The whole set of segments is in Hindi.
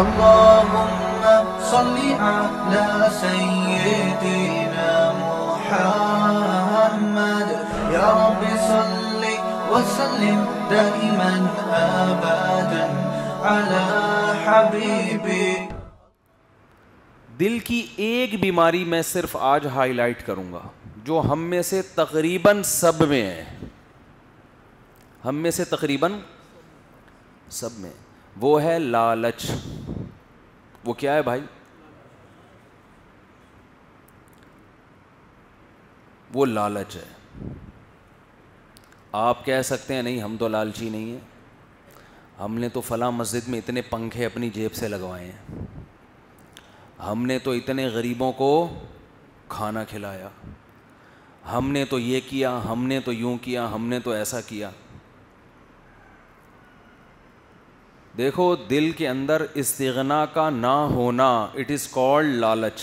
اللهم صل على سيدنا محمد يا رب صل وسلم دائما على حبيبي दिल की एक बीमारी मैं सिर्फ आज हाईलाइट करूंगा जो हम में से तकरीबन सब में है हम में से तकरीबन सब में वो है लालच वो क्या है भाई वो लालच है आप कह सकते हैं नहीं हम तो लालची नहीं है हमने तो फला मस्जिद में इतने पंखे अपनी जेब से लगवाए हैं हमने तो इतने गरीबों को खाना खिलाया हमने तो ये किया हमने तो यूँ किया हमने तो ऐसा किया देखो दिल के अंदर इस्तना का ना होना इट इज़ कॉल्ड लालच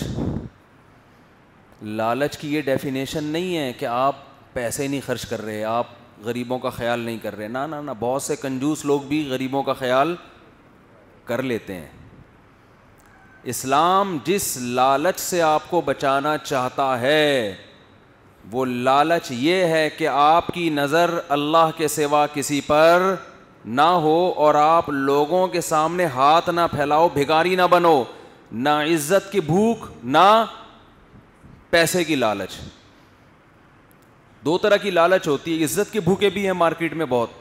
लालच की ये डेफिनेशन नहीं है कि आप पैसे नहीं खर्च कर रहे आप गरीबों का ख्याल नहीं कर रहे ना ना ना बहुत से कंजूस लोग भी गरीबों का ख्याल कर लेते हैं इस्लाम जिस लालच से आपको बचाना चाहता है वो लालच ये है कि आपकी नज़र अल्लाह के सिवा किसी पर ना हो और आप लोगों के सामने हाथ ना फैलाओ भिगारी ना बनो ना इज्जत की भूख ना पैसे की लालच दो तरह की लालच होती है इज्जत के भूखे भी हैं मार्केट में बहुत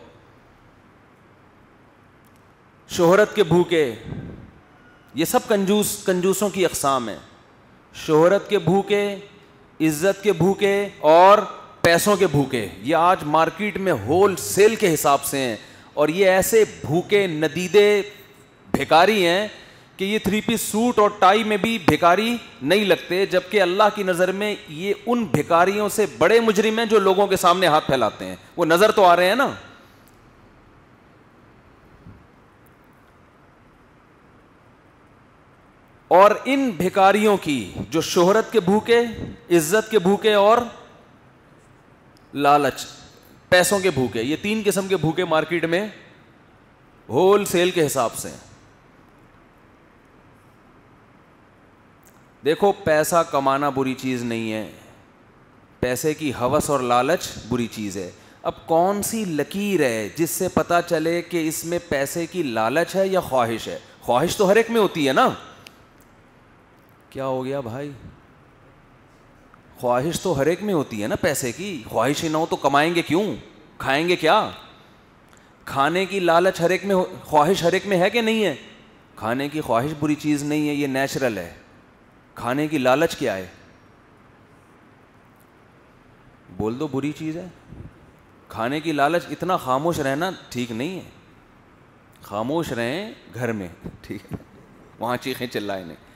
शोहरत के भूखे ये सब कंजूस कंजूसों की अकसाम है शोहरत के भूखे इज्जत के भूखे और पैसों के भूखे ये आज मार्केट में होल सेल के हिसाब से हैं और ये ऐसे भूखे नदीदे भिकारी हैं कि ये थ्री पीस सूट और टाई में भी भिकारी नहीं लगते जबकि अल्लाह की नज़र में ये उन भिकारियों से बड़े मुजरिम हैं जो लोगों के सामने हाथ फैलाते हैं वो नज़र तो आ रहे हैं ना और इन भिकारियों की जो शोहरत के भूखे इज्जत के भूखे और लालच पैसों के भूखे ये तीन किस्म के भूखे मार्केट में होल सेल के हिसाब से देखो पैसा कमाना बुरी चीज़ नहीं है पैसे की हवस और लालच बुरी चीज़ है अब कौन सी लकीर है जिससे पता चले कि इसमें पैसे की लालच है या ख्वाहिश है ख्वाहिश तो हर एक में होती है ना क्या हो गया भाई ख्वाहिश तो हर एक में होती है ना पैसे की ख्वाहिश ही ना हो तो कमाएंगे क्यों खाएंगे क्या खाने की लालच हर एक में ख्वाहिश हर एक में है कि नहीं है खाने की ख्वाहिश बुरी चीज़ नहीं है ये नेचुरल है खाने की लालच क्या है बोल दो बुरी चीज़ है खाने की लालच इतना खामोश रहना ठीक नहीं है खामोश रहें घर में ठीक है वहाँ चीखें चिल्लाए नहीं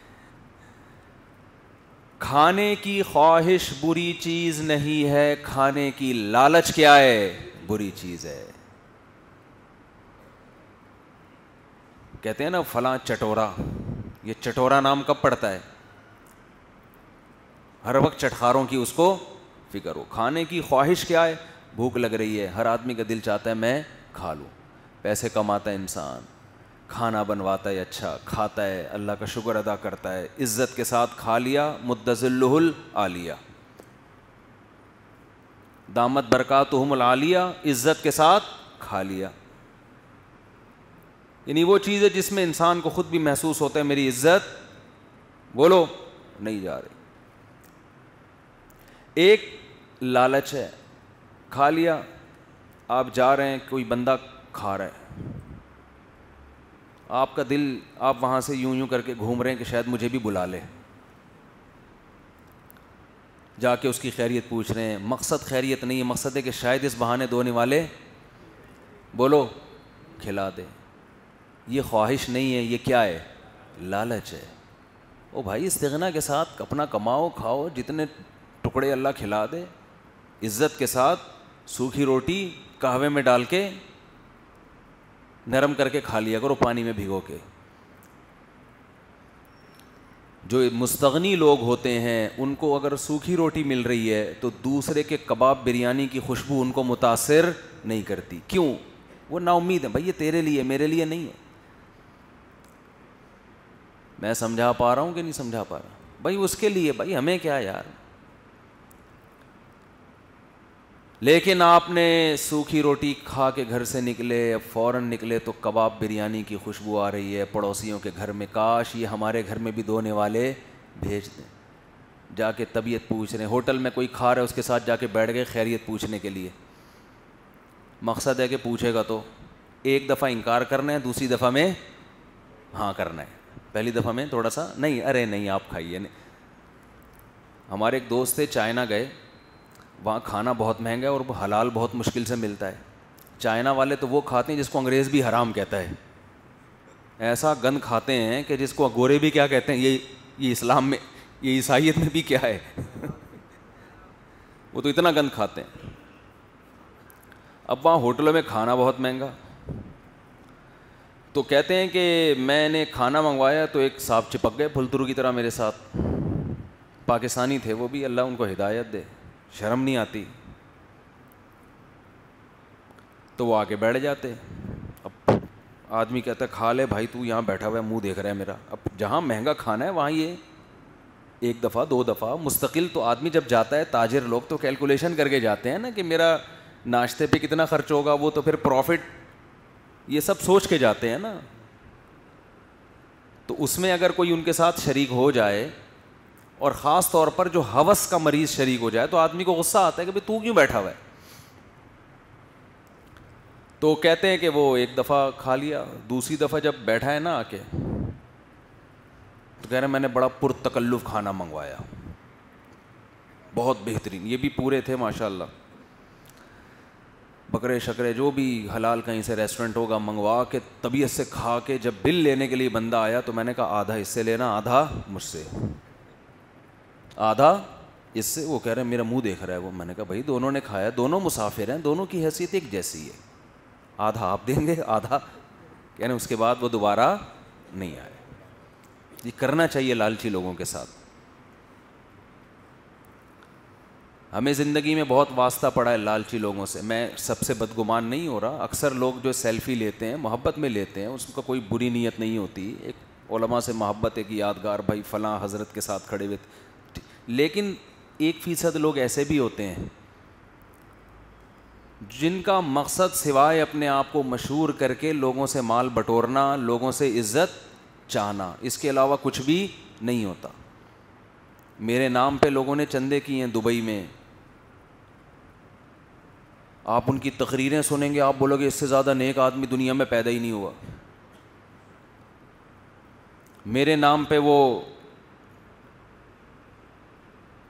खाने की ख्वाहिश बुरी चीज नहीं है खाने की लालच क्या है बुरी चीज है कहते हैं ना फला चटोरा ये चटोरा नाम कब पड़ता है हर वक्त चटखारों की उसको फिक्र हो खाने की ख्वाहिश क्या है भूख लग रही है हर आदमी का दिल चाहता है मैं खा लूँ पैसे कमाता है इंसान खाना बनवाता है अच्छा खाता है अल्लाह का शुक्र अदा करता है इज्जत के साथ खा लिया मुद्दजिल्लुल आलिया दामत बरकत आलिया इज्जत के साथ खा लिया यानी वो चीज़ है जिसमें इंसान को खुद भी महसूस होता है मेरी इज्जत बोलो नहीं जा रही एक लालच है खा लिया आप जा रहे हैं कोई बंदा खा रहा है आपका दिल आप वहाँ से यूं यूं करके घूम रहे हैं कि शायद मुझे भी बुला ले जाके उसकी खैरियत पूछ रहे हैं मकसद खैरियत नहीं है मकसद है कि शायद इस बहाने धोने वाले बोलो खिला दे ये ख्वाहिश नहीं है ये क्या है लालच है ओ भाई इस तगना के साथ अपना कमाओ खाओ जितने टुकड़े अल्लाह खिला दे इज़्ज़त के साथ सूखी रोटी कहवे में डाल के नरम करके खा लिया करो पानी में भिगो के जो मुस्तगनी लोग होते हैं उनको अगर सूखी रोटी मिल रही है तो दूसरे के कबाब बिरयानी की खुशबू उनको मुतासर नहीं करती क्यों वो नाउमीद है भाई ये तेरे लिए मेरे लिए नहीं है मैं समझा पा रहा हूँ कि नहीं समझा पा रहा भाई उसके लिए भाई हमें क्या यार लेकिन आपने सूखी रोटी खा के घर से निकले अब फ़ौरन निकले तो कबाब बिरयानी की खुशबू आ रही है पड़ोसियों के घर में काश ये हमारे घर में भी धोने वाले भेज दें जाके तबीयत पूछ रहे हैं होटल में कोई खा रहा है उसके साथ जाके बैठ गए खैरियत पूछने के लिए मकसद है कि पूछेगा तो एक दफ़ा इनकार करना है दूसरी दफ़ा में हाँ करना है पहली दफ़ा में थोड़ा सा नहीं अरे नहीं आप खाइए नहीं हमारे एक दोस्त थे चाइना गए वहाँ खाना बहुत महंगा है और हलाल बहुत मुश्किल से मिलता है चाइना वाले तो वो खाते हैं जिसको अंग्रेज़ भी हराम कहता है ऐसा गंद खाते हैं कि जिसको गोरे भी क्या कहते हैं ये ये इस्लाम में ये ईसाइत में भी क्या है वो तो इतना गंद खाते हैं अब वहाँ होटलों में खाना बहुत महंगा तो कहते हैं कि मैंने खाना मंगवाया तो एक साफ चिपक गए फुलतुरु की तरह मेरे साथ पाकिस्तानी थे वो भी अल्लाह उनको हिदायत दे शर्म नहीं आती तो वो आके बैठ जाते अब आदमी कहता है खा ले भाई तू यहाँ बैठा हुआ है मुँह देख रहा है मेरा अब जहाँ महंगा खाना है वहाँ ये एक दफ़ा दो दफ़ा मुस्तकिल तो आदमी जब जाता है ताजिर लोग तो कैलकुलेशन करके जाते हैं ना कि मेरा नाश्ते पे कितना खर्च होगा वो तो फिर प्रॉफिट ये सब सोच के जाते हैं ना तो उसमें अगर कोई उनके साथ शरीक हो जाए और ख़ास तौर पर जो हवस का मरीज़ शरीक हो जाए तो आदमी को गुस्सा आता है कि भाई तू क्यों बैठा हुआ है तो कहते हैं कि वो एक दफ़ा खा लिया दूसरी दफ़ा जब बैठा है ना आके तो कह रहे मैंने बड़ा पुरतकल्लुफ़ खाना मंगवाया बहुत बेहतरीन ये भी पूरे थे माशाल्लाह बकरे शकरे जो भी हलाल कहीं से रेस्टोरेंट होगा मंगवा के तबीयत से खा के जब बिल लेने के लिए बंदा आया तो मैंने कहा आधा इससे लेना आधा मुझसे आधा इससे वो कह रहे हैं मेरा मुंह देख रहा है वो मैंने कहा भाई दोनों ने खाया दोनों मुसाफिर हैं दोनों की हैसियत एक जैसी है आधा आप देंगे आधा कह रहे उसके बाद वो दोबारा नहीं आए ये करना चाहिए लालची लोगों के साथ हमें ज़िंदगी में बहुत वास्ता पड़ा है लालची लोगों से मैं सबसे बदगुमान नहीं हो रहा अक्सर लोग जो सेल्फ़ी लेते हैं मोहब्बत में लेते हैं उसका कोई बुरी नीयत नहीं होती एक ओलमा से मोहब्बत है कि यादगार भाई फ़लाँ हज़रत के साथ खड़े हुए लेकिन एक फ़ीसद लोग ऐसे भी होते हैं जिनका मकसद सिवाय अपने आप को मशहूर करके लोगों से माल बटोरना लोगों से इज़्ज़त चाहना इसके अलावा कुछ भी नहीं होता मेरे नाम पे लोगों ने चंदे किए हैं दुबई में आप उनकी तकरीरें सुनेंगे आप बोलोगे इससे ज़्यादा नेक आदमी दुनिया में पैदा ही नहीं हुआ मेरे नाम पे वो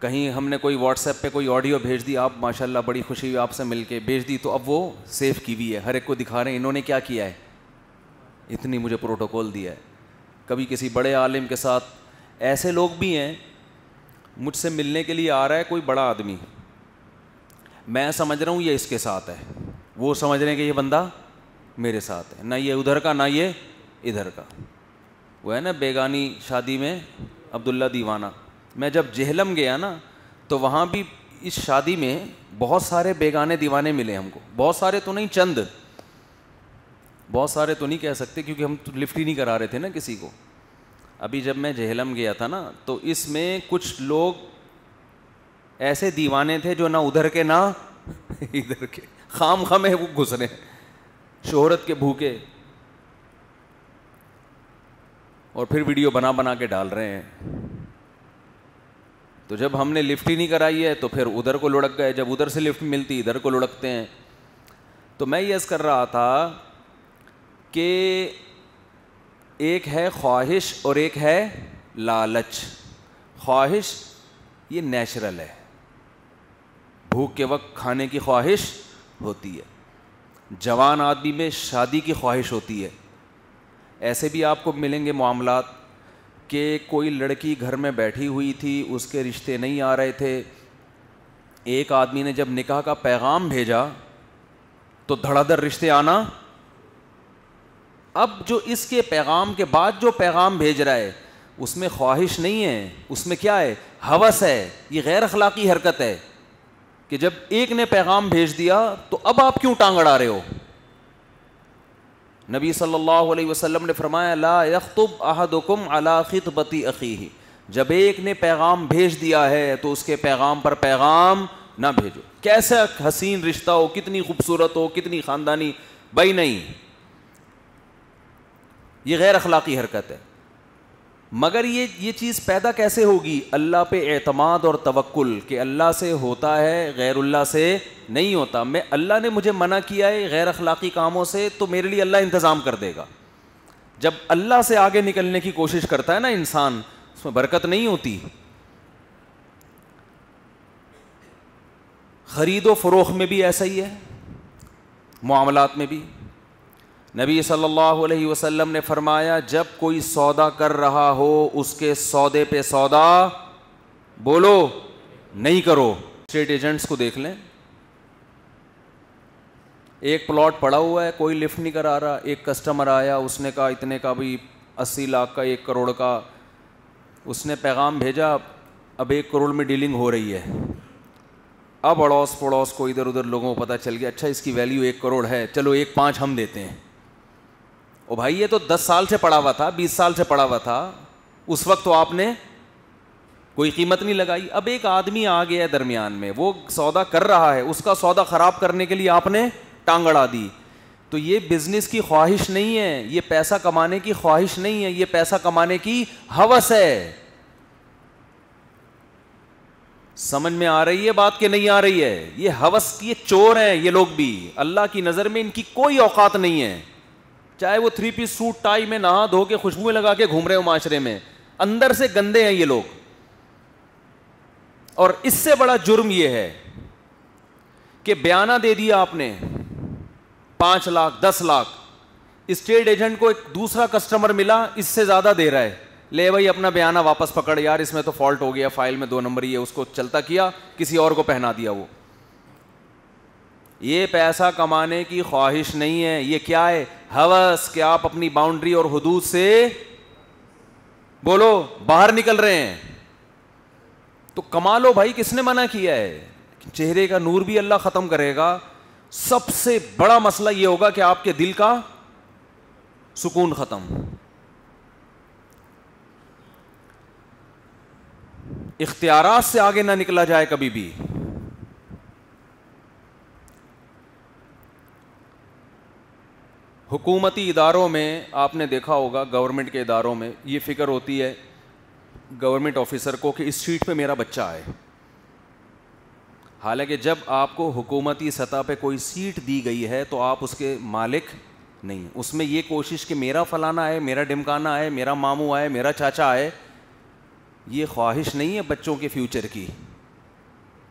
कहीं हमने कोई व्हाट्सएप पे कोई ऑडियो भेज दी आप माशाल्लाह बड़ी खुशी हुई आपसे मिल के भेज दी तो अब वो सेफ़ की भी है हर एक को दिखा रहे हैं इन्होंने क्या किया है इतनी मुझे प्रोटोकॉल दिया है कभी किसी बड़े आलिम के साथ ऐसे लोग भी हैं मुझसे मिलने के लिए आ रहा है कोई बड़ा आदमी मैं समझ रहा हूँ ये इसके साथ है वो समझ रहे हैं कि ये बंदा मेरे साथ है ना ये उधर का ना ये इधर का वो है ना बेगानी शादी में अब्दुल्ला दीवाना मैं जब जेहलम गया ना तो वहाँ भी इस शादी में बहुत सारे बेगाने दीवाने मिले हमको बहुत सारे तो नहीं चंद बहुत सारे तो नहीं कह सकते क्योंकि हम तो लिफ्ट ही नहीं करा रहे थे ना किसी को अभी जब मैं जहलम गया था ना तो इसमें कुछ लोग ऐसे दीवाने थे जो ना उधर के ना इधर के खाम खामे वो घुस रहे शोहरत के भूखे और फिर वीडियो बना बना के डाल रहे हैं तो जब हमने लिफ्ट ही नहीं कराई है तो फिर उधर को लुढ़क गए जब उधर से लिफ्ट मिलती इधर को लुढ़कते हैं तो मैं यस कर रहा था कि एक है ख्वाहिश और एक है लालच ख्वाहिश ये नेचुरल है भूख के वक्त खाने की ख्वाहिश होती है जवान आदमी में शादी की ख्वाहिश होती है ऐसे भी आपको मिलेंगे मामलात कि कोई लड़की घर में बैठी हुई थी उसके रिश्ते नहीं आ रहे थे एक आदमी ने जब निकाह का पैगाम भेजा तो धड़ाधड़ रिश्ते आना अब जो इसके पैगाम के बाद जो पैगाम भेज रहा है उसमें ख्वाहिश नहीं है उसमें क्या है हवस है ये गैर अखलाकी हरकत है कि जब एक ने पैगाम भेज दिया तो अब आप क्यों टांग अड़ा रहे हो नबी सल्लल्लाहु अलैहि वसल्लम ने फरमाया ला यखतुब अहदुकुम अला खितबती अखी जब एक ने पैगाम भेज दिया है तो उसके पैगाम पर पैगाम ना भेजो कैसा हसीन रिश्ता हो कितनी खूबसूरत हो कितनी ख़ानदानी भाई नहीं ये गैर अखलाकी हरकत है मगर ये ये चीज़ पैदा कैसे होगी अल्लाह पे एतमाद और तवक्ल कि अल्लाह से होता है गैरुल्ला से नहीं होता मैं अल्लाह ने मुझे मना किया है गैर अखलाक़ी कामों से तो मेरे लिए अल्लाह इंतज़ाम कर देगा जब अल्लाह से आगे निकलने की कोशिश करता है ना इंसान उसमें बरकत नहीं होती खरीदो फ़रोख में भी ऐसा ही है मामलात में भी नबी सल्लल्लाहु अलैहि वसल्लम ने फरमाया जब कोई सौदा कर रहा हो उसके सौदे पे सौदा बोलो नहीं करो स्टेट एजेंट्स को देख लें एक प्लॉट पड़ा हुआ है कोई लिफ्ट नहीं करा रहा एक कस्टमर आया उसने कहा इतने का भी अस्सी लाख का एक करोड़ का उसने पैगाम भेजा अब एक करोड़ में डीलिंग हो रही है अब अड़ोस पड़ोस को इधर उधर लोगों को पता चल गया अच्छा इसकी वैल्यू एक करोड़ है चलो एक पाँच हम देते हैं ओ भाई ये तो दस साल से पड़ा हुआ था बीस साल से पड़ा हुआ था उस वक्त तो आपने कोई कीमत नहीं लगाई अब एक आदमी आ गया है दरमियान में वो सौदा कर रहा है उसका सौदा ख़राब करने के लिए आपने टांगड़ा दी तो ये बिज़नेस की ख्वाहिश नहीं है ये पैसा कमाने की ख्वाहिश नहीं है ये पैसा कमाने की हवस है समझ में आ रही है बात कि नहीं आ रही है ये हवस ये चोर हैं ये लोग भी अल्लाह की नज़र में इनकी कोई औकात नहीं है चाहे वो थ्री पीस सूट टाई में नहा धो के खुशबुएं लगा के घूम रहे हो माशरे में अंदर से गंदे हैं ये लोग और इससे बड़ा जुर्म ये है कि बयाना दे दिया आपने पांच लाख दस लाख स्टेट एजेंट को एक दूसरा कस्टमर मिला इससे ज़्यादा दे रहा है ले भाई अपना बयाना वापस पकड़ यार इसमें तो फॉल्ट हो गया फाइल में दो नंबर ये उसको चलता किया किसी और को पहना दिया वो ये पैसा कमाने की ख्वाहिश नहीं है ये क्या है हवस कि आप अपनी बाउंड्री और हदूद से बोलो बाहर निकल रहे हैं तो कमा लो भाई किसने मना किया है चेहरे का नूर भी अल्लाह खत्म करेगा सबसे बड़ा मसला यह होगा कि आपके दिल का सुकून खत्म इख्तियार से आगे ना निकला जाए कभी भी हुकूमती इदारों में आपने देखा होगा गवर्नमेंट के इदारों में ये फ़िक्र होती है गवर्नमेंट ऑफिसर को कि इस सीट पर मेरा बच्चा आए हालांकि जब आपको हुकूमती सतह पर कोई सीट दी गई है तो आप उसके मालिक नहीं उसमें ये कोशिश कि मेरा फलाना आए मेरा डिमकाना आए मेरा मामू आए मेरा चाचा आए ये ख्वाहिश नहीं है बच्चों के फ्यूचर की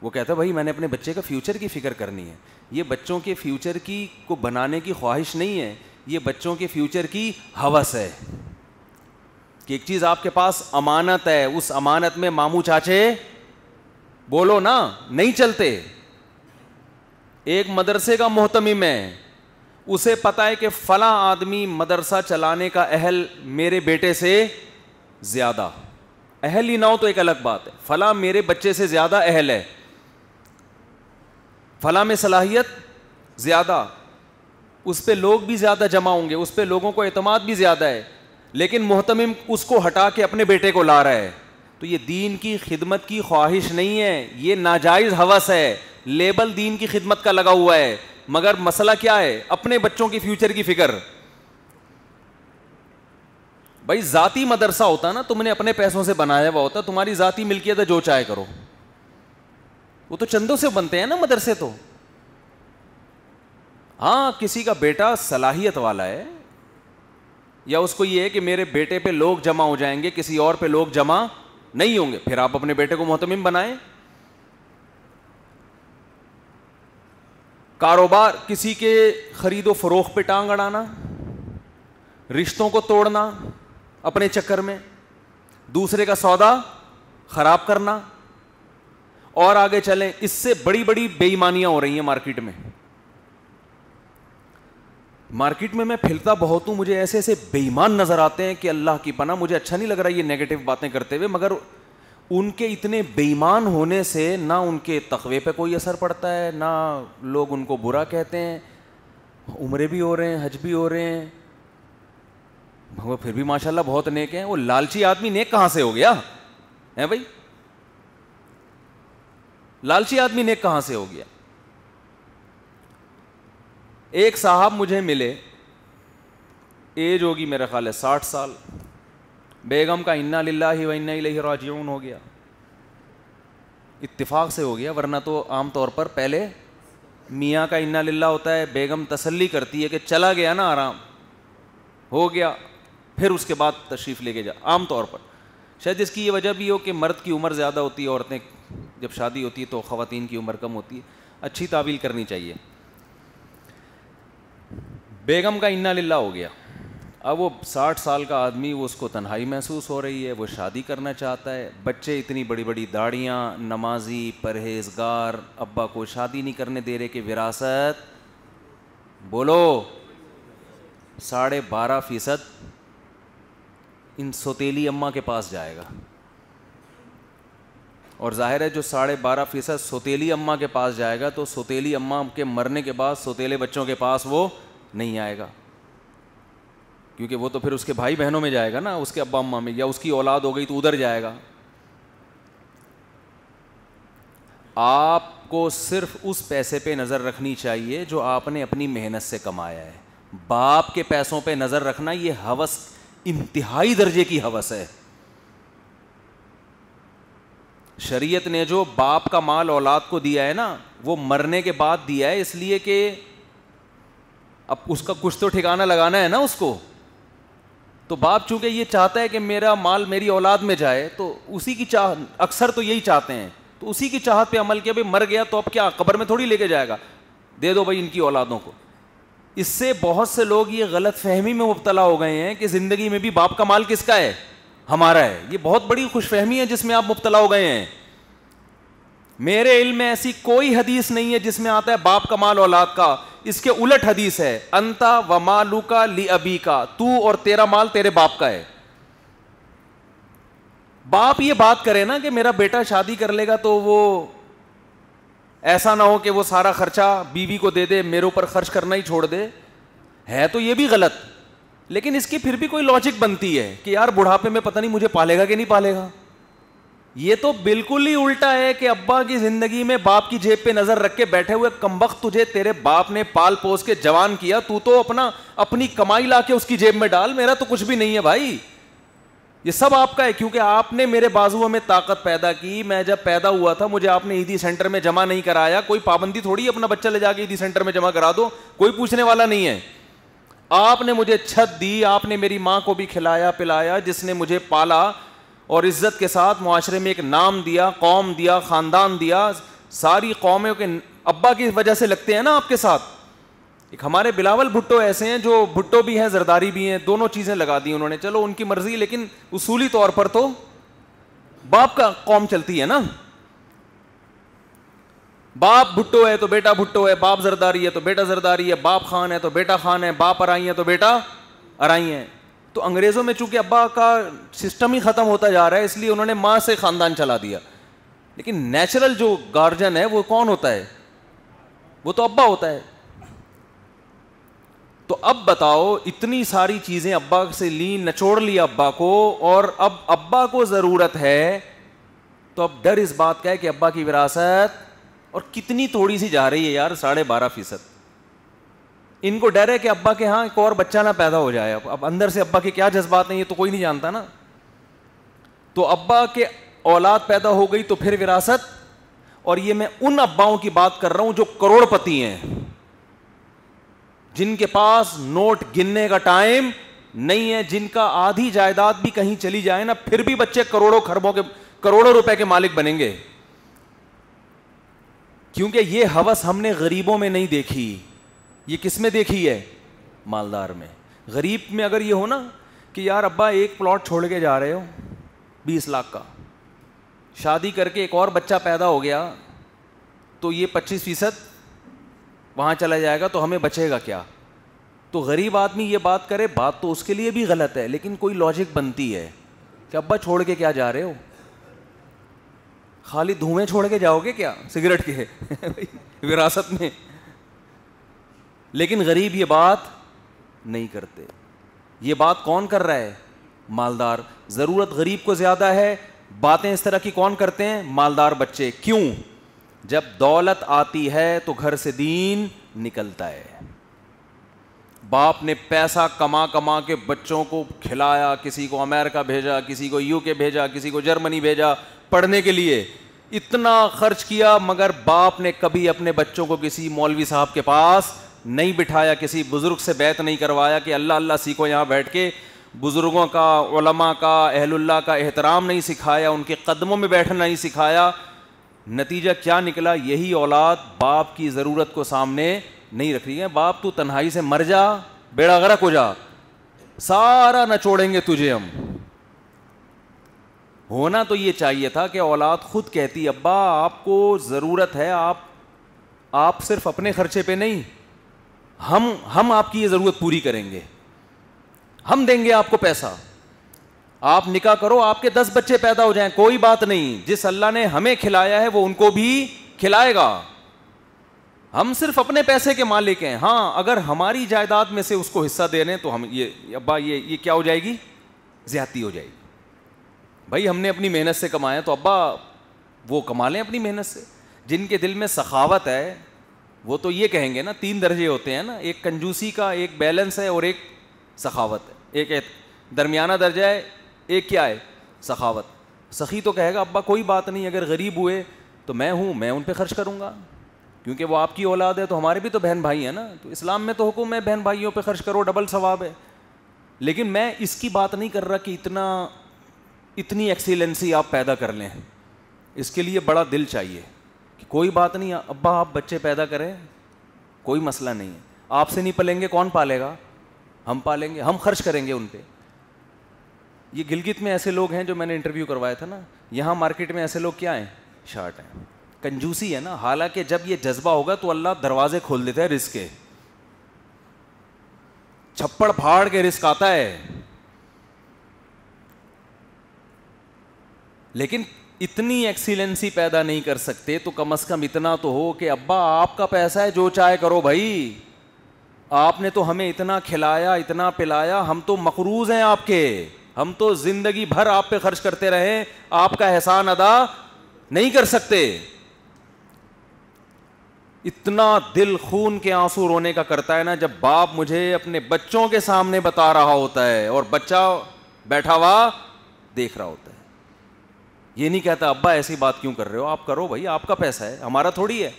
वो कहता भाई मैंने अपने बच्चे का फ्यूचर की फ़िक्र करनी है ये बच्चों के फ्यूचर की को बनाने की ख्वाहिश नहीं है ये बच्चों के फ्यूचर की हवस है कि एक चीज़ आपके पास अमानत है उस अमानत में मामू चाचे बोलो ना नहीं चलते एक मदरसे का मोहतमिम है उसे पता है कि फला आदमी मदरसा चलाने का अहल मेरे बेटे से ज़्यादा अहल ही ना हो तो एक अलग बात है फला मेरे बच्चे से ज़्यादा अहल है फला में सलाहियत ज़्यादा उस पर लोग भी ज़्यादा जमा होंगे उस पर लोगों को अतमाद भी ज़्यादा है लेकिन मोहतम उसको हटा के अपने बेटे को ला रहा है तो ये दीन की खिदमत की ख्वाहिश नहीं है ये नाजायज़ हवस है लेबल दीन की खिदमत का लगा हुआ है मगर मसला क्या है अपने बच्चों की फ्यूचर की फिक्र भाई जाति मदरसा होता ना तुमने अपने पैसों से बनाया हुआ होता तुम्हारी जाति मिलकियत है जो चाहे करो वो तो चंदों से बनते हैं ना मदरसे तो हाँ किसी का बेटा सलाहियत वाला है या उसको ये है कि मेरे बेटे पे लोग जमा हो जाएंगे किसी और पे लोग जमा नहीं होंगे फिर आप अपने बेटे को मोहतमिम बनाए कारोबार किसी के खरीदो फरोख पे टांग अड़ाना रिश्तों को तोड़ना अपने चक्कर में दूसरे का सौदा खराब करना और आगे चलें इससे बड़ी बड़ी बेईमानियां हो रही हैं मार्केट में मार्केट में मैं फिलता बहुत हूँ मुझे ऐसे ऐसे बेईमान नज़र आते हैं कि अल्लाह की पना मुझे अच्छा नहीं लग रहा ये नेगेटिव बातें करते हुए मगर उनके इतने बेईमान होने से ना उनके तखवे पे कोई असर पड़ता है ना लोग उनको बुरा कहते हैं उम्रे भी हो रहे हैं हज भी हो रहे हैं भगवान फिर भी माशाल्लाह बहुत नेक हैं वो लालची आदमी नेक कहाँ से हो गया है भाई लालची आदमी नेक कहाँ से हो गया एक साहब मुझे मिले एज होगी मेरा ख्याल है साठ साल बेगम का इन्ना लिल्ला ही व इन्ना ही राजीउन हो गया इतफाक़ से हो गया वरना तो आम तौर पर पहले मियाँ का इन्ना लिल्ला होता है बेगम तसल्ली करती है कि चला गया ना आराम हो गया फिर उसके बाद तशरीफ़ लेके जा आम तौर पर शायद इसकी ये वजह भी हो कि मर्द की उम्र ज़्यादा होती है औरतें जब शादी होती है तो ख़वातीन की उम्र कम होती है अच्छी ताबील करनी चाहिए बेगम का इन्ना लिल्ला हो गया अब वो साठ साल का आदमी वो उसको तन्हाई महसूस हो रही है वो शादी करना चाहता है बच्चे इतनी बड़ी बड़ी दाढ़ियाँ नमाजी परहेजगार अब्बा को शादी नहीं करने दे रहे कि विरासत बोलो साढ़े बारह फीसद इन सोतीली अम्मा के पास जाएगा और जाहिर है जो साढ़े बारह फीसद सोतीली अम्मा के पास जाएगा तो सोतीली अम्मा के मरने के बाद सोतीले बच्चों के पास वो नहीं आएगा क्योंकि वो तो फिर उसके भाई बहनों में जाएगा ना उसके अब्बा अम्मा में या उसकी औलाद हो गई तो उधर जाएगा आपको सिर्फ उस पैसे पे नज़र रखनी चाहिए जो आपने अपनी मेहनत से कमाया है बाप के पैसों पे नज़र रखना ये हवस इंतहाई दर्जे की हवस है शरीयत ने जो बाप का माल औलाद को दिया है ना वो मरने के बाद दिया है इसलिए कि अब उसका कुछ तो ठिकाना लगाना है ना उसको तो बाप चूंकि ये चाहता है कि मेरा माल मेरी औलाद में जाए तो उसी की चाह अक्सर तो यही चाहते हैं तो उसी की चाहत पे अमल किया भाई मर गया तो अब क्या कब्र में थोड़ी लेके जाएगा दे दो भाई इनकी औलादों को इससे बहुत से लोग ये गलत फहमी में मुबतला हो गए हैं कि ज़िंदगी में भी बाप का माल किसका है हमारा है ये बहुत बड़ी खुश फहमी है जिसमें आप मुबतला हो गए हैं मेरे इल में ऐसी कोई हदीस नहीं है जिसमें आता है बाप का माल औलाद का इसके उलट हदीस है अंता व मालू का ली अबी का तू और तेरा माल तेरे बाप का है बाप ये बात करे ना कि मेरा बेटा शादी कर लेगा तो वो ऐसा ना हो कि वो सारा खर्चा बीवी को दे दे मेरे ऊपर खर्च करना ही छोड़ दे है तो ये भी गलत लेकिन इसकी फिर भी कोई लॉजिक बनती है कि यार बुढ़ापे में पता नहीं मुझे पालेगा कि नहीं पालेगा ये तो बिल्कुल ही उल्टा है कि अब्बा की जिंदगी में बाप की जेब पे नजर रख के बैठे हुए कमबख्त तुझे तेरे बाप ने पाल पोस के जवान किया तू तो अपना अपनी कमाई ला के उसकी जेब में डाल मेरा तो कुछ भी नहीं है भाई ये सब आपका है क्योंकि आपने मेरे बाजुओं में ताकत पैदा की मैं जब पैदा हुआ था मुझे आपने ईदी सेंटर में जमा नहीं कराया कोई पाबंदी थोड़ी अपना बच्चा ले जाके ईदी सेंटर में जमा करा दो कोई पूछने वाला नहीं है आपने मुझे छत दी आपने मेरी माँ को भी खिलाया पिलाया जिसने मुझे पाला और इज़्ज़त के साथ माशरे में एक नाम दिया कौम दिया ख़ानदान दिया सारी कौमों के अब्बा की वजह से लगते हैं ना आपके साथ एक हमारे बिलावल भुट्टो ऐसे हैं जो भुट्टो भी हैं जरदारी भी हैं दोनों चीज़ें लगा दी उन्होंने चलो उनकी मर्ज़ी लेकिन उसूली तौर पर तो बाप का कौम चलती है ना बाप भुट्टो है तो बेटा भुट्टो है बाप जरदारी है तो बेटा जरदारी है बाप खान है तो बेटा खान है बाप अराई है तो बेटा अराई है तो अंग्रेज़ों में चूंकि अब्बा का सिस्टम ही ख़त्म होता जा रहा है इसलिए उन्होंने माँ से ख़ानदान चला दिया लेकिन नेचुरल जो गार्जियन है वो कौन होता है वो तो अब्बा होता है तो अब बताओ इतनी सारी चीज़ें अब्बा से ली नचोड़ लिया अब्बा को और अब अब्बा को ज़रूरत है तो अब डर इस बात का है कि अब्बा की विरासत और कितनी थोड़ी सी जा रही है यार साढ़े बारह फीसद इनको डर है कि अब्बा के यहाँ एक और बच्चा ना पैदा हो जाए अब अब अंदर से अब्बा के क्या जज्बात हैं ये तो कोई नहीं जानता ना तो अब्बा के औलाद पैदा हो गई तो फिर विरासत और ये मैं उन अब्बाओं की बात कर रहा हूं जो करोड़पति हैं जिनके पास नोट गिनने का टाइम नहीं है जिनका आधी जायदाद भी कहीं चली जाए ना फिर भी बच्चे करोड़ों खरबों के करोड़ों रुपए के मालिक बनेंगे क्योंकि ये हवस हमने गरीबों में नहीं देखी ये किस में देखी है मालदार में गरीब में अगर ये हो ना कि यार अब्बा एक प्लॉट छोड़ के जा रहे हो बीस लाख का शादी करके एक और बच्चा पैदा हो गया तो ये पच्चीस फीसद वहाँ चला जाएगा तो हमें बचेगा क्या तो गरीब आदमी ये बात करे बात तो उसके लिए भी गलत है लेकिन कोई लॉजिक बनती है कि अब्बा छोड़ के क्या जा रहे हो खाली धुएं छोड़ के जाओगे क्या सिगरेट के विरासत में लेकिन गरीब ये बात नहीं करते ये बात कौन कर रहा है मालदार ज़रूरत गरीब को ज़्यादा है बातें इस तरह की कौन करते हैं मालदार बच्चे क्यों जब दौलत आती है तो घर से दीन निकलता है बाप ने पैसा कमा कमा के बच्चों को खिलाया किसी को अमेरिका भेजा किसी को यूके भेजा किसी को जर्मनी भेजा पढ़ने के लिए इतना खर्च किया मगर बाप ने कभी अपने बच्चों को किसी मौलवी साहब के पास नहीं बिठाया किसी बुज़ुर्ग से बैत नहीं करवाया कि अल्लाह अल्लाह सीखो यहाँ बैठ के बुज़ुर्गों का उलमा का अहलुल्ला का एहतराम नहीं सिखाया उनके कदमों में बैठना नहीं सिखाया नतीजा क्या निकला यही औलाद बाप की ज़रूरत को सामने नहीं रख रही है बाप तू तन्हाई से मर जा बेड़ा गरक हो जा सारा न छोड़ेंगे तुझे हम होना तो ये चाहिए था कि औलाद खुद कहती अब्बा आपको ज़रूरत है आप आप सिर्फ अपने खर्चे पे नहीं हम हम आपकी ये ज़रूरत पूरी करेंगे हम देंगे आपको पैसा आप निकाह करो आपके दस बच्चे पैदा हो जाएं कोई बात नहीं जिस अल्लाह ने हमें खिलाया है वो उनको भी खिलाएगा हम सिर्फ अपने पैसे के मालिक हैं हाँ अगर हमारी जायदाद में से उसको हिस्सा दे रहे हैं तो हम ये अब्बा ये ये क्या हो जाएगी ज्यादती हो जाएगी भाई हमने अपनी मेहनत से कमाया तो अब्बा वो कमा लें अपनी मेहनत से जिनके दिल में सखावत है वो तो ये कहेंगे ना तीन दर्जे होते हैं ना एक कंजूसी का एक बैलेंस है और एक सखावत है एक, दरमियाना दर्जा है एक क्या है सखावत सखी तो कहेगा अब्बा कोई बात नहीं अगर गरीब हुए तो मैं हूँ मैं उन पर खर्च करूँगा क्योंकि वो आपकी औलाद है तो हमारे भी तो बहन भाई हैं ना तो इस्लाम में तो हुक्म है बहन भाइयों पर खर्च करो डबल सवाब है लेकिन मैं इसकी बात नहीं कर रहा कि इतना इतनी एक्सीलेंसी आप पैदा कर लें इसके लिए बड़ा दिल चाहिए कि कोई बात नहीं अब्बा आप बच्चे पैदा करें कोई मसला नहीं है आपसे नहीं पलेंगे कौन पालेगा हम पालेंगे हम खर्च करेंगे उन पर ये गिलगित में ऐसे लोग हैं जो मैंने इंटरव्यू करवाया था ना यहाँ मार्केट में ऐसे लोग क्या हैं शार्ट हैं कंजूसी है ना हालांकि जब ये जज्बा होगा तो अल्लाह दरवाजे खोल देता है रिस्क के छप्पड़ फाड़ के रिस्क आता है लेकिन इतनी एक्सीलेंसी पैदा नहीं कर सकते तो कम से कम इतना तो हो कि अब्बा आपका पैसा है जो चाहे करो भाई आपने तो हमें इतना खिलाया इतना पिलाया हम तो मकरूज हैं आपके हम तो ज़िंदगी भर आप पे खर्च करते रहे आपका एहसान अदा नहीं कर सकते इतना दिल खून के आंसू रोने का करता है ना जब बाप मुझे अपने बच्चों के सामने बता रहा होता है और बच्चा बैठा हुआ देख रहा होता है ये नहीं कहता अब्बा ऐसी बात क्यों कर रहे हो आप करो भाई आपका पैसा है हमारा थोड़ी है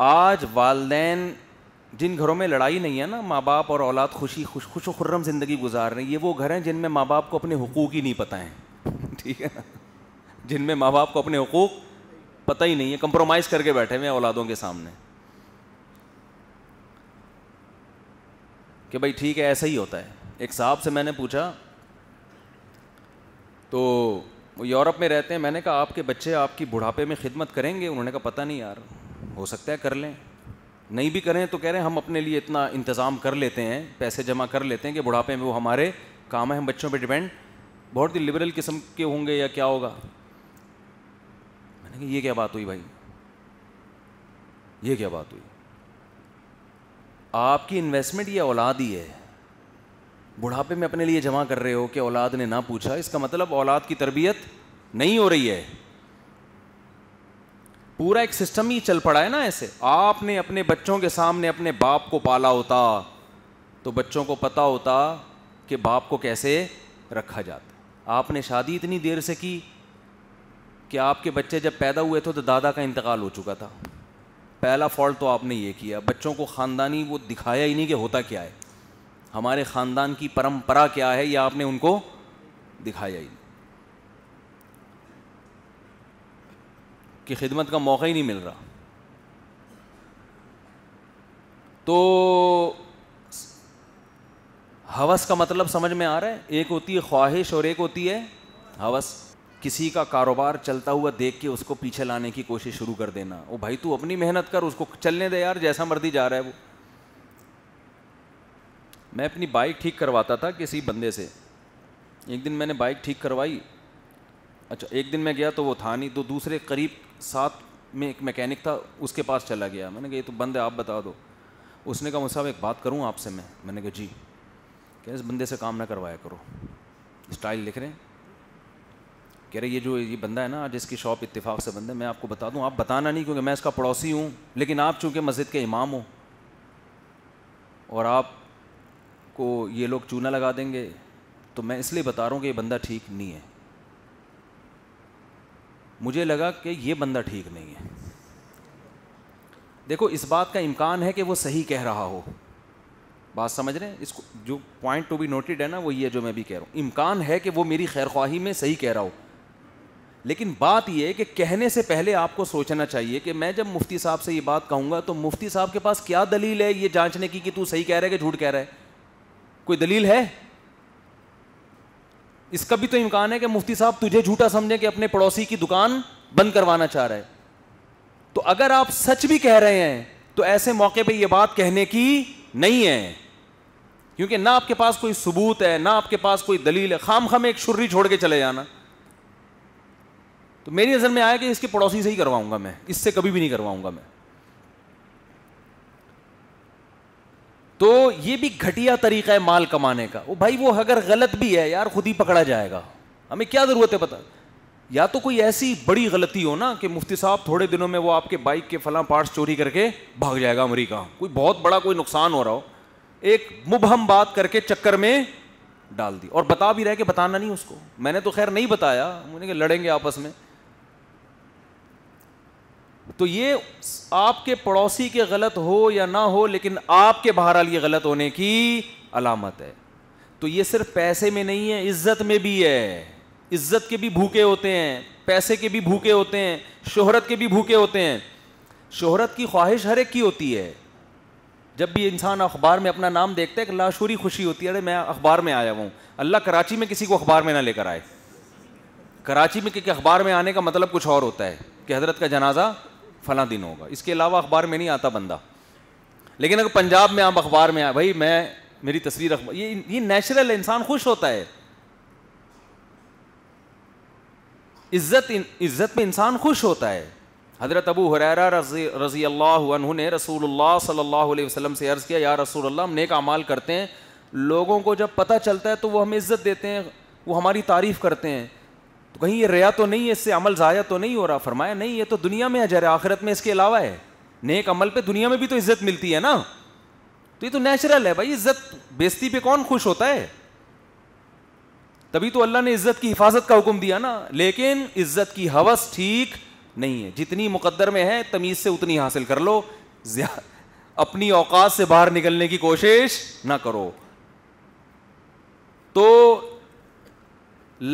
आज वालदेन जिन घरों में लड़ाई नहीं है ना माँ बाप और औलाद खुशी खुश खुश खुर्रम ज़िंदगी गुजार रहे हैं ये वो घर हैं जिनमें माँ बाप को अपने हकूक़ ही नहीं पता है ठीक है ना जिनमें माँ बाप को अपने हकूक़ पता ही नहीं है कंप्रोमाइज़ करके बैठे हुए हैं औलादों के सामने कि भाई ठीक है ऐसा ही होता है एक साहब से मैंने पूछा तो वो यूरोप में रहते हैं मैंने कहा आपके बच्चे आपकी बुढ़ापे में खिदमत करेंगे उन्होंने कहा पता नहीं यार हो सकता है कर लें नहीं भी करें तो कह रहे हैं हम अपने लिए इतना इंतज़ाम कर लेते हैं पैसे जमा कर लेते हैं कि बुढ़ापे में वो हमारे काम है हम बच्चों पर डिपेंड बहुत ही लिबरल किस्म के होंगे या क्या होगा मैंने कहा ये क्या बात हुई भाई ये क्या बात हुई आपकी इन्वेस्टमेंट ये औलाद ही है बुढ़ापे में अपने लिए जमा कर रहे हो कि औलाद ने ना पूछा इसका मतलब औलाद की तरबियत नहीं हो रही है पूरा एक सिस्टम ही चल पड़ा है ना ऐसे आपने अपने बच्चों के सामने अपने बाप को पाला होता तो बच्चों को पता होता कि बाप को कैसे रखा जाता आपने शादी इतनी देर से की कि आपके बच्चे जब पैदा हुए थे तो दादा का इंतकाल हो चुका था पहला फॉल्ट तो आपने ये किया बच्चों को ख़ानदानी वो दिखाया ही नहीं कि होता क्या है हमारे ख़ानदान की परंपरा क्या है यह आपने उनको दिखाया ही कि खिदमत का मौका ही नहीं मिल रहा तो हवस का मतलब समझ में आ रहा है एक होती है ख्वाहिश और एक होती है हवस किसी का कारोबार चलता हुआ देख के उसको पीछे लाने की कोशिश शुरू कर देना वो भाई तू अपनी मेहनत कर उसको चलने दे यार जैसा मर्जी जा रहा है वो मैं अपनी बाइक ठीक करवाता था किसी बंदे से एक दिन मैंने बाइक ठीक करवाई अच्छा एक दिन मैं गया तो वो था नहीं तो दूसरे करीब साथ में एक मैकेनिक था उसके पास चला गया मैंने कहा ये तो बंद है आप बता दो उसने कहा मुझसे एक बात करूँ आपसे मैं मैंने कहा जी क्या इस बंदे से काम ना करवाया करो स्टाइल लिख रहे हैं कह रहे ये जो ये बंदा है ना आज इसकी शॉप इत्तेफाक से बंद है मैं आपको बता दूं आप बताना नहीं क्योंकि मैं इसका पड़ोसी हूँ लेकिन आप चूँकि मस्जिद के इमाम हो और आप को ये लोग चूना लगा देंगे तो मैं इसलिए बता रहा हूँ कि ये बंदा ठीक नहीं है मुझे लगा कि ये बंदा ठीक नहीं है देखो इस बात का इम्कान है कि वो सही कह रहा हो बात समझ रहे हैं इसको जो पॉइंट टू बी नोटेड है ना वो ये जो मैं भी कह रहा हूँ इम्कान है कि वो मेरी खैर ख्वाही में सही कह रहा हो लेकिन बात यह कि कहने से पहले आपको सोचना चाहिए कि मैं जब मुफ्ती साहब से ये बात कहूँगा तो मुफ्ती साहब के पास क्या दलील है ये जांचने की कि तू सही कह रहा है कि झूठ कह रहा है कोई दलील है इसका भी तो इम्कान है कि मुफ्ती साहब तुझे झूठा समझे कि अपने पड़ोसी की दुकान बंद करवाना चाह रहे तो अगर आप सच भी कह रहे हैं तो ऐसे मौके पर यह बात कहने की नहीं है क्योंकि ना आपके पास कोई सबूत है ना आपके पास कोई दलील है खाम खाम एक शुर्री छोड़ के चले जाना तो मेरी नज़र में आया कि इसके पड़ोसी से ही करवाऊंगा मैं इससे कभी भी नहीं करवाऊंगा मैं तो ये भी घटिया तरीका है माल कमाने का वो भाई वो अगर गलत भी है यार खुद ही पकड़ा जाएगा हमें क्या ज़रूरत है पता या तो कोई ऐसी बड़ी गलती हो ना कि मुफ्ती साहब थोड़े दिनों में वो आपके बाइक के फला पार्ट्स चोरी करके भाग जाएगा अमरीका कोई बहुत बड़ा कोई नुकसान हो रहा हो एक मुबहम बात करके चक्कर में डाल दी और बता भी रहे कि बताना नहीं उसको मैंने तो खैर नहीं बताया मुझे लड़ेंगे आपस में तो ये आपके पड़ोसी के गलत हो या ना हो लेकिन आपके बाहर ये गलत होने की अलामत है तो ये सिर्फ पैसे में नहीं है इज्जत में भी है इज्जत के भी भूखे होते हैं पैसे के भी भूखे होते हैं शोहरत के भी भूखे होते हैं शोहरत की ख्वाहिश हर एक की होती है जब भी इंसान अखबार में अपना नाम देखता है एक लाशूरी खुशी होती है अरे मैं अखबार में आया हूँ अल्लाह कराची में किसी को अखबार में ना लेकर आए कराची में क्योंकि अखबार में आने का मतलब कुछ और होता है कि हजरत का जनाजा फला दिन होगा इसके अलावा अखबार में नहीं आता बंदा लेकिन अगर पंजाब में आप अखबार में आए भाई मैं मेरी तस्वीर अखबार ये ये नेचुरल इंसान खुश होता है इज्जत इज्जत में इंसान खुश होता है हज़रत अबू हुरैरा रजी रजी अल्लाह ने रसूलुल्लाह सल्लल्लाहु अलैहि वसल्लम से अर्ज़ किया या रसूल अल्लाह हम नेक अमाल करते हैं लोगों को जब पता चलता है तो वो हमें इज़्ज़त देते हैं वो हमारी तारीफ़ करते हैं तो कहीं ये रया तो नहीं है इससे अमल ज़ाया तो नहीं हो रहा फरमाया नहीं ये तो दुनिया में अजर आखिरत में इसके अलावा है नेक अमल पे दुनिया में भी तो इज्जत मिलती है ना तो ये तो नेचुरल है भाई इज्जत बेस्ती पे कौन खुश होता है तभी तो अल्लाह ने इज्जत की हिफाजत का हुक्म दिया ना लेकिन इज्जत की हवस ठीक नहीं है जितनी मुकदर में है तमीज़ से उतनी हासिल कर लो अपनी औकात से बाहर निकलने की कोशिश ना करो तो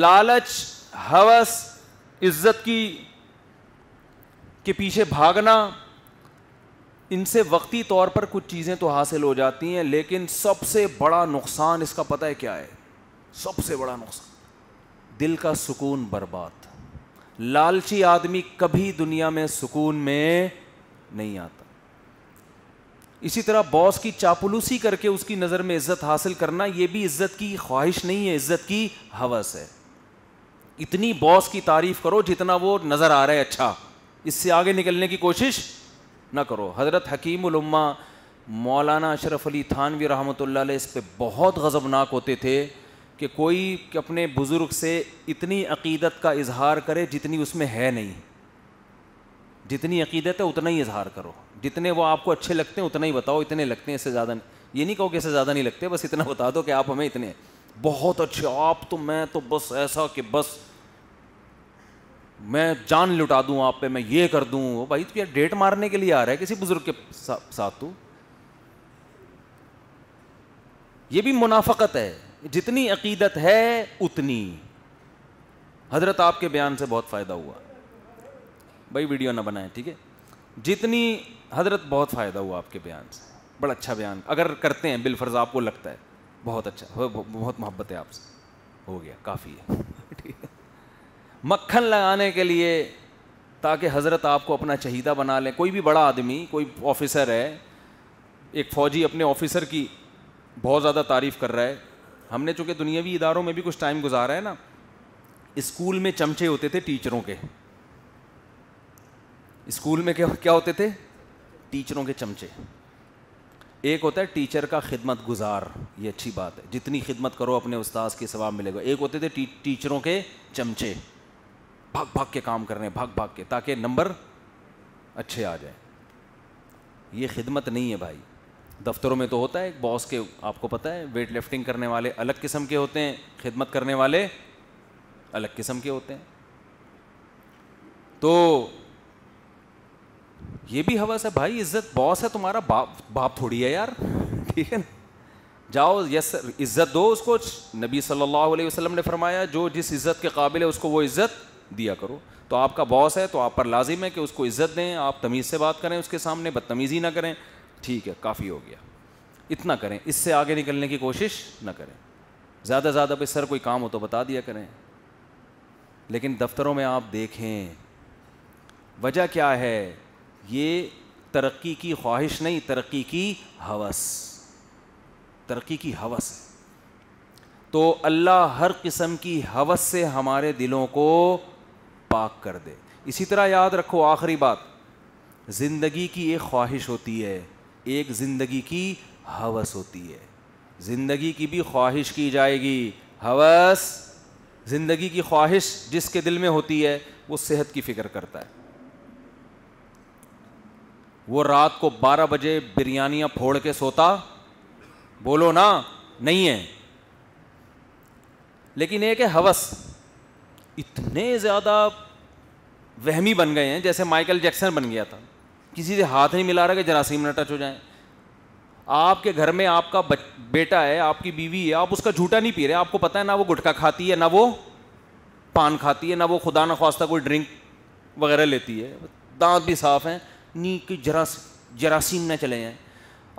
लालच हवस इज्जत की के पीछे भागना इनसे वक्ती तौर पर कुछ चीज़ें तो हासिल हो जाती हैं लेकिन सबसे बड़ा नुकसान इसका पता है क्या है सबसे बड़ा नुकसान दिल का सुकून बर्बाद लालची आदमी कभी दुनिया में सुकून में नहीं आता इसी तरह बॉस की चापलूसी करके उसकी नज़र में इज्जत हासिल करना ये भी इज्जत की ख्वाहिश नहीं है इज्जत की हवस है इतनी बॉस की तारीफ़ करो जितना वो नज़र आ रहा है अच्छा इससे आगे निकलने की कोशिश ना करो हज़रत हकीम हकीमुलम्मा मौलाना अशरफ अली थानवी रहमत इस पर बहुत गज़बनाक होते थे कि कोई कि अपने बुज़ुर्ग से इतनी अकीदत का इजहार करे जितनी उसमें है नहीं जितनी अकीदत है उतना ही इजहार करो जितने वो आपको अच्छे लगते हैं उतना ही बताओ इतने लगते हैं इससे ज़्यादा ये नहीं कहो कि इससे ज़्यादा नहीं लगते बस इतना बता दो कि आप हमें इतने बहुत अच्छे आप तो मैं तो बस ऐसा कि बस मैं जान लुटा दूं आप पे मैं ये कर दूं भाई तो यार डेट मारने के लिए आ रहा है किसी बुजुर्ग के सा, साथ तू ये भी मुनाफकत है जितनी अकीदत है उतनी हजरत आपके बयान से बहुत फ़ायदा हुआ भाई वीडियो ना बनाए ठीक है जितनी हजरत बहुत फ़ायदा हुआ आपके बयान से बड़ा अच्छा बयान अगर करते हैं बिलफर्ज आपको लगता है बहुत अच्छा बहुत मोहब्बत है आपसे हो गया काफ़ी है ठीक है मक्खन लगाने के लिए ताकि हज़रत आपको अपना चहीदा बना लें कोई भी बड़ा आदमी कोई ऑफिसर है एक फ़ौजी अपने ऑफिसर की बहुत ज़्यादा तारीफ़ कर रहा है हमने चूँकि दुनियावी इदारों में भी कुछ टाइम गुजारा है ना स्कूल में चमचे होते थे टीचरों के स्कूल में क्या होते थे टीचरों के चमचे एक होता है टीचर का खिदमत गुजार ये अच्छी बात है जितनी खिदमत करो अपने उस्ताद के सवाब मिलेगा एक होते थे टी, टीचरों के चमचे भाग भाग के काम कर रहे हैं भाग भाग के ताकि नंबर अच्छे आ जाए ये खिदमत नहीं है भाई दफ्तरों में तो होता है बॉस के आपको पता है वेट लिफ्टिंग करने वाले अलग किस्म के होते हैं खिदमत करने वाले अलग किस्म के होते हैं तो ये भी हवस है भाई इज्जत बॉस है तुम्हारा बाप बाप थोड़ी है यार ठीक है ना जाओ यस सर इज्जत दो उसको नबी सल्लल्लाहु अलैहि वसल्लम ने फरमाया जो जिस इज्जत के काबिल है उसको वो इज्जत दिया करो तो आपका बॉस है तो आप पर लाजिम है कि उसको इज्जत दें आप तमीज़ से बात करें उसके सामने बदतमीज़ी ना करें ठीक है काफ़ी हो गया इतना करें इससे आगे निकलने की कोशिश ना करें ज़्यादा ज़्यादा पे सर कोई काम हो तो बता दिया करें लेकिन दफ्तरों में आप देखें वजह क्या है ये तरक्की की ख्वाहिश नहीं तरक्की की हवस तरक्की की हवस है तो अल्लाह हर किस्म की हवस से हमारे दिलों को पाक कर दे इसी तरह याद रखो आखिरी बात ज़िंदगी की एक ख्वाहिश होती है एक ज़िंदगी की हवस होती है ज़िंदगी की भी ख्वाहिश की जाएगी हवस ज़िंदगी की ख्वाहिश जिसके दिल में होती है वो सेहत की फ़िक्र करता है वो रात को 12 बजे बिरयानियाँ फोड़ के सोता बोलो ना नहीं है लेकिन एक है हवस इतने ज़्यादा वहमी बन गए हैं जैसे माइकल जैक्सन बन गया था किसी से हाथ नहीं मिला रहा कि जरासीम न टच हो जाए आपके घर में आपका बेटा है आपकी बीवी है आप उसका झूठा नहीं पी रहे आपको पता है ना वो गुटखा खाती है ना वो पान खाती है ना वो खुदा ना खास्ता कोई ड्रिंक वगैरह लेती है दांत भी साफ़ हैं नी कि जरास जरासीम ना चले जाएँ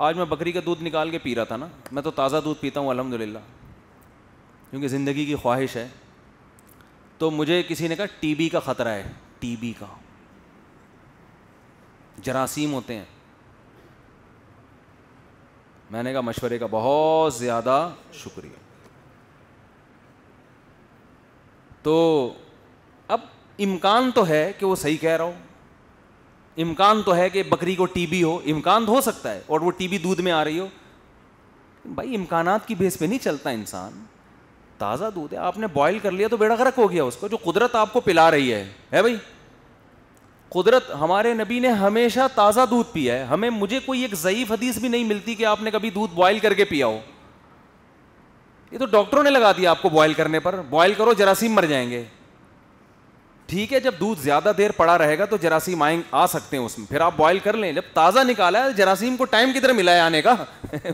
आज मैं बकरी का दूध निकाल के पी रहा था ना मैं तो ताज़ा दूध पीता हूँ अलहमदिल्ला क्योंकि ज़िंदगी की ख्वाहिश है तो मुझे किसी ने कहा टीबी का ख़तरा है टीबी का जरासीम होते हैं मैंने कहा मशवरे का बहुत ज़्यादा शुक्रिया तो अब इम्कान तो है कि वो सही कह रहा हूँ इम्कान तो है कि बकरी को टी बी हो इम्कान तो हो सकता है और वो बी दूध में आ रही हो भाई इम्कानात की बेस पर नहीं चलता इंसान ताज़ा दूध है आपने बॉयल कर लिया तो बेड़ा गर्क हो गया उसको जो कुदरत आपको पिला रही है है भाई कुदरत हमारे नबी ने हमेशा ताज़ा दूध पिया है हमें मुझे कोई एक ज़यीफ़ हदीस भी नहीं मिलती कि आपने कभी दूध बॉयल करके पिया हो ये तो डॉक्टरों ने लगा दिया आपको बॉयल करने पर बॉयल करो जरासीम मर जाएंगे ठीक है जब दूध ज्यादा देर पड़ा रहेगा तो जरासीम आएंगे आ सकते हैं उसमें फिर आप बॉयल कर लें जब ताज़ा निकाला है जरासीम को टाइम किधर मिला है आने का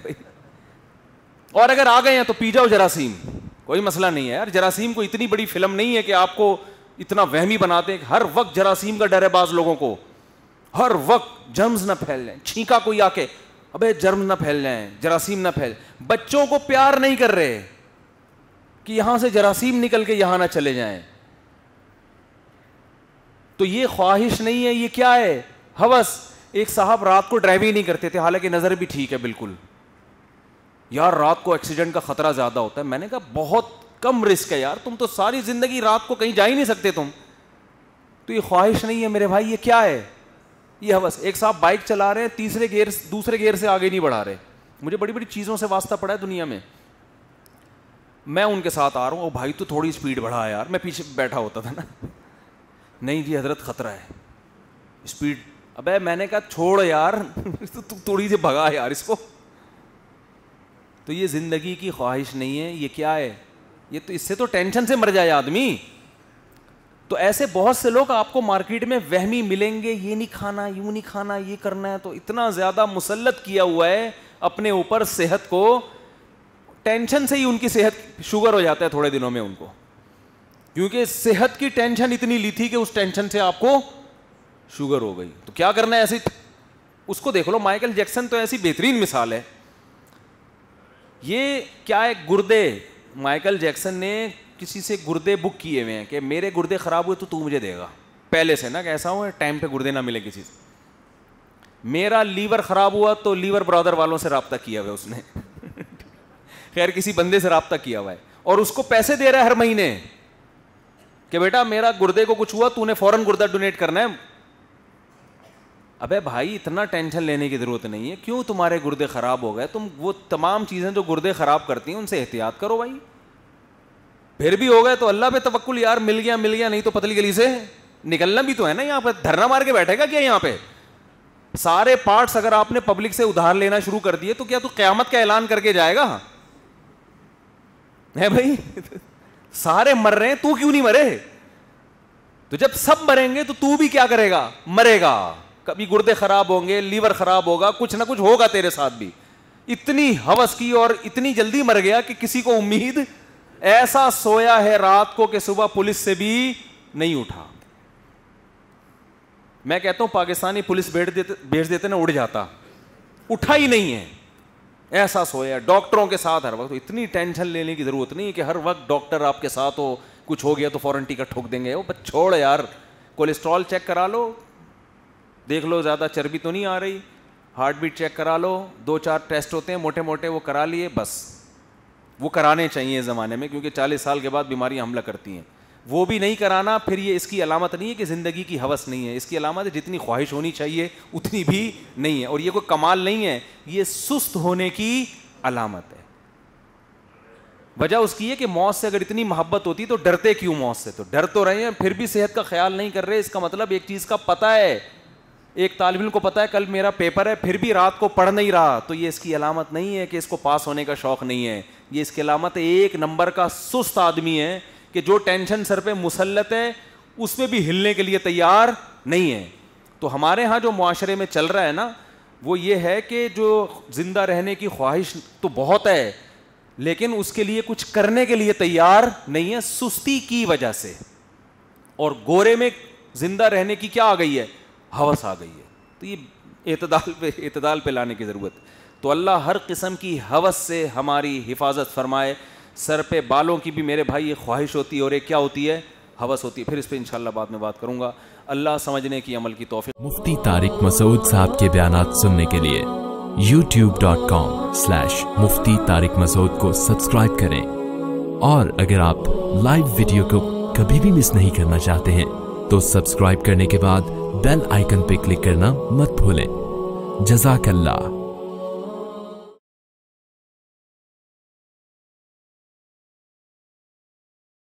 और अगर आ गए हैं तो पी जाओ जरासीम कोई मसला नहीं है यार जरासीम को इतनी बड़ी फिल्म नहीं है कि आपको इतना वहमी बनाते हैं हर वक्त जरासीम का डर है बाज लोगों को हर वक्त जर्म्स ना फैल जाए छींका कोई आके अबे जर्म ना फैल जाए जरासीम ना फैल बच्चों को प्यार नहीं कर रहे कि यहां से जरासीम निकल के यहां ना चले जाएं तो ये ख्वाहिश नहीं है ये क्या है हवस एक साहब रात को ही नहीं करते थे हालांकि नज़र भी ठीक है बिल्कुल यार रात को एक्सीडेंट का खतरा ज़्यादा होता है मैंने कहा बहुत कम रिस्क है यार तुम तो सारी ज़िंदगी रात को कहीं जा ही नहीं सकते तुम तो ये ख्वाहिश नहीं है मेरे भाई ये क्या है ये हवस एक साहब बाइक चला रहे हैं तीसरे गेयर दूसरे गेयर से आगे नहीं बढ़ा रहे मुझे बड़ी बड़ी चीज़ों से वास्ता पड़ा है दुनिया में मैं उनके साथ आ रहा हूँ और भाई तो थोड़ी स्पीड बढ़ा यार मैं पीछे बैठा होता था ना नहीं जी हजरत ख़तरा है स्पीड अबे मैंने कहा छोड़ यार तो तू थोड़ी सी भगा यार इसको तो ये ज़िंदगी की ख्वाहिश नहीं है ये क्या है ये तो इससे तो टेंशन से मर जाए आदमी तो ऐसे बहुत से लोग आपको मार्केट में वहमी मिलेंगे ये नहीं खाना यूं नहीं खाना ये करना है तो इतना ज़्यादा मुसलत किया हुआ है अपने ऊपर सेहत को टेंशन से ही उनकी सेहत शुगर हो जाता है थोड़े दिनों में उनको क्योंकि सेहत की टेंशन इतनी ली थी कि उस टेंशन से आपको शुगर हो गई तो क्या करना है ऐसी उसको देख लो माइकल जैक्सन तो ऐसी बेहतरीन मिसाल है ये क्या है गुर्दे माइकल जैक्सन ने किसी से गुर्दे बुक किए हुए हैं कि मेरे गुर्दे ख़राब हुए तो तू मुझे देगा पहले से ना कैसा हो टाइम पे गुर्दे ना मिले किसी से मेरा लीवर ख़राब हुआ तो लीवर ब्रदर वालों से रबता किया हुआ है उसने खैर किसी बंदे से रबता किया हुआ है और उसको पैसे दे रहा है हर महीने कि बेटा मेरा गुर्दे को कुछ हुआ तूने फौरन गुर्दा डोनेट करना है अबे भाई इतना टेंशन लेने की ज़रूरत नहीं है क्यों तुम्हारे गुर्दे ख़राब हो गए तुम वो तमाम चीज़ें जो गुर्दे ख़राब करती हैं उनसे एहतियात करो भाई फिर भी हो गए तो अल्लाह पे तवक्ल यार मिल गया मिल गया नहीं तो पतली गली से निकलना भी तो है ना यहाँ पे धरना मार के बैठेगा क्या यहाँ पे सारे पार्ट्स अगर आपने पब्लिक से उधार लेना शुरू कर दिए तो क्या तू क्यामत का ऐलान करके जाएगा है भाई सारे मर रहे हैं तू क्यों नहीं मरे तो जब सब मरेंगे तो तू भी क्या करेगा मरेगा कभी गुर्दे खराब होंगे लीवर खराब होगा कुछ ना कुछ होगा तेरे साथ भी इतनी हवस की और इतनी जल्दी मर गया कि किसी को उम्मीद ऐसा सोया है रात को कि सुबह पुलिस से भी नहीं उठा मैं कहता हूं पाकिस्तानी पुलिस भेज देते भेज देते ना उड़ जाता उठा ही नहीं है ऐसा सोया डॉक्टरों के साथ हर वक्त तो इतनी टेंशन लेने की ज़रूरत नहीं कि हर वक्त डॉक्टर आपके साथ हो कुछ हो गया तो फौरन टिकट ठोक देंगे ओ बस छोड़ यार कोलेस्ट्रॉल चेक करा लो देख लो ज़्यादा चर्बी तो नहीं आ रही हार्ट बीट चेक करा लो दो चार टेस्ट होते हैं मोटे मोटे वो करा लिए बस वो कराने चाहिए ज़माने में क्योंकि चालीस साल के बाद बीमारियाँ हमला करती हैं वो भी नहीं कराना फिर ये इसकी अलामत नहीं है कि ज़िंदगी की हवस नहीं है इसकी अलामत है जितनी ख्वाहिश होनी चाहिए उतनी भी नहीं है और ये कोई कमाल नहीं है ये सुस्त होने की अलामत है वजह उसकी है कि मौत से अगर इतनी मोहब्बत होती तो डरते क्यों मौत से तो डर तो रहे हैं फिर भी सेहत का ख्याल नहीं कर रहे इसका मतलब एक चीज़ का पता है एक तालब को पता है कल मेरा पेपर है फिर भी रात को पढ़ नहीं रहा तो ये इसकी अलामत नहीं है कि इसको पास होने का शौक़ नहीं है ये इसकी अलामत एक नंबर का सुस्त आदमी है कि जो टेंशन सर पे मुसलत है उसमें भी हिलने के लिए तैयार नहीं है तो हमारे यहाँ जो माशरे में चल रहा है ना वो ये है कि जो ज़िंदा रहने की ख्वाहिश तो बहुत है लेकिन उसके लिए कुछ करने के लिए तैयार नहीं है सुस्ती की वजह से और गोरे में ज़िंदा रहने की क्या आ गई है हवस आ गई है तो ये एतदाल पे एतदाल पे लाने की ज़रूरत तो अल्लाह हर किस्म की हवस से हमारी हिफाजत फरमाए सर पे बालों की भी मेरे भाई ये ख्वाहिश होती है और ये क्या होती है हवस होती है फिर इस पर इंशाल्लाह बाद में बात करूंगा अल्लाह समझने की अमल की तोफ़ी मुफ्ती तारिक मसूद साहब के बयान सुनने के लिए YouTube dot com slash Mufti Tariq Masood को सब्सक्राइब करें और अगर आप लाइव वीडियो को कभी भी मिस नहीं करना चाहते हैं तो सब्सक्राइब करने के बाद बेल आइकन पे क्लिक करना मत भूलें जजाकल्ला